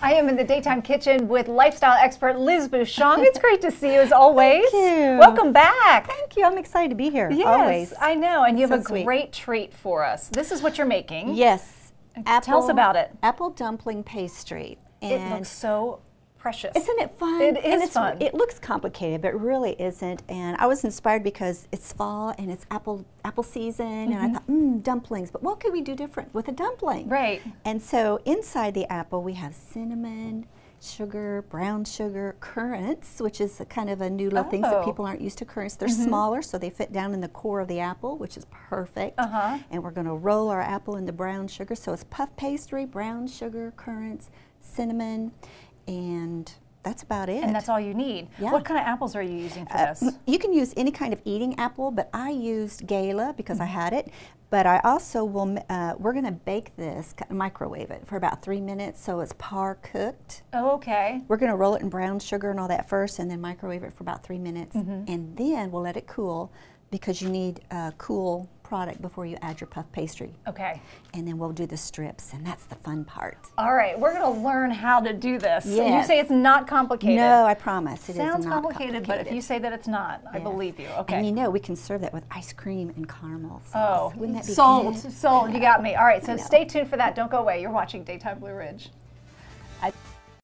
I am in the daytime kitchen with lifestyle expert Liz Bouchon. It's great to see you as always. Thank you. Welcome back. Thank you. I'm excited to be here. Yes, always. I know, and you so have a sweet. great treat for us. This is what you're making. Yes. Apple, Tell us about it. Apple dumpling pastry. And it looks so precious. Isn't it fun? It is fun. It looks complicated, but really isn't. And I was inspired because it's fall and it's apple apple season, mm -hmm. and I mm-hmm. thought, mmm, dumplings. But what could we do different with a dumpling? Right. And so inside the apple, we have cinnamon, sugar, brown sugar, currants, which is kind of a new little oh. thing that people aren't used to currants. They're mm -hmm. smaller, so they fit down in the core of the apple, which is perfect. Uh -huh. And we're going to roll our apple into brown sugar. So it's puff pastry, brown sugar, currants, cinnamon and that's about it. And that's all you need. Yeah. What kind of apples are you using for uh, this? You can use any kind of eating apple, but I used Gala because mm -hmm. I mm-hmm. had it. But I also will, uh, we're going to bake this, microwave it for about three minutes so it's par cooked. Oh, okay. We're going to roll it in brown sugar and all that first and then microwave it for about three minutes. Mm -hmm. And then we'll let it cool because you need uh, cool product before you add your puff pastry. Okay. And then we'll do the strips, and that's the fun part. All right, we're going to learn how to do this. Yes. You say it's not complicated. No, I promise. It Sounds complicated, complicated, but if you say that it's not, yes. I believe you. Okay. And you know, we can serve that with ice cream and caramel sauce. Oh, wouldn't that be sold, good? sold. You got me. All right, so stay tuned for that. Don't go away. You're watching Daytime Blue Ridge. I